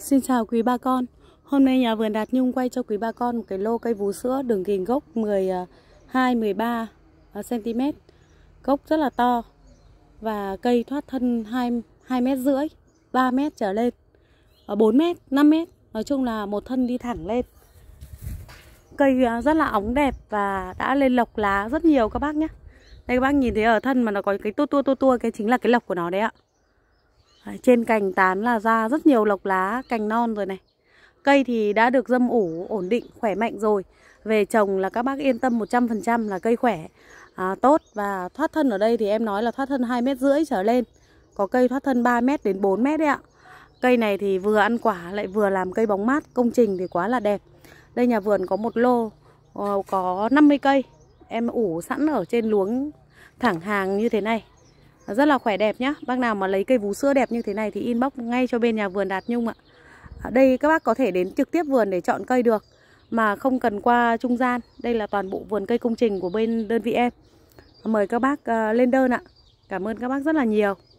Xin chào quý ba con Hôm nay nhà vườn Đạt Nhung quay cho quý ba con một cái lô cây vú sữa đường kình gốc 12-13 cm à, à, Gốc rất là to Và cây thoát thân 2, 2 m rưỡi 3 m trở lên 4 m 5 m Nói chung là một thân đi thẳng lên Cây à, rất là ống đẹp và đã lên lọc lá rất nhiều các bác nhé Đây các bác nhìn thấy ở thân mà nó có cái tua tua tua tua Cái chính là cái lọc của nó đấy ạ Đấy, trên cành tán là ra rất nhiều lộc lá, cành non rồi này. Cây thì đã được dâm ủ, ổn định, khỏe mạnh rồi. Về trồng là các bác yên tâm 100% là cây khỏe, à, tốt và thoát thân ở đây thì em nói là thoát thân hai mét rưỡi trở lên. Có cây thoát thân 3 mét đến 4 mét đấy ạ. Cây này thì vừa ăn quả lại vừa làm cây bóng mát, công trình thì quá là đẹp. Đây nhà vườn có một lô ờ, có 50 cây, em ủ sẵn ở trên luống thẳng hàng như thế này rất là khỏe đẹp nhá Bác nào mà lấy cây vú sữa đẹp như thế này thì inbox ngay cho bên nhà vườn Đạt Nhung ạ ở à, Đây các bác có thể đến trực tiếp vườn để chọn cây được Mà không cần qua trung gian Đây là toàn bộ vườn cây công trình của bên đơn vị em Mời các bác à, lên đơn ạ Cảm ơn các bác rất là nhiều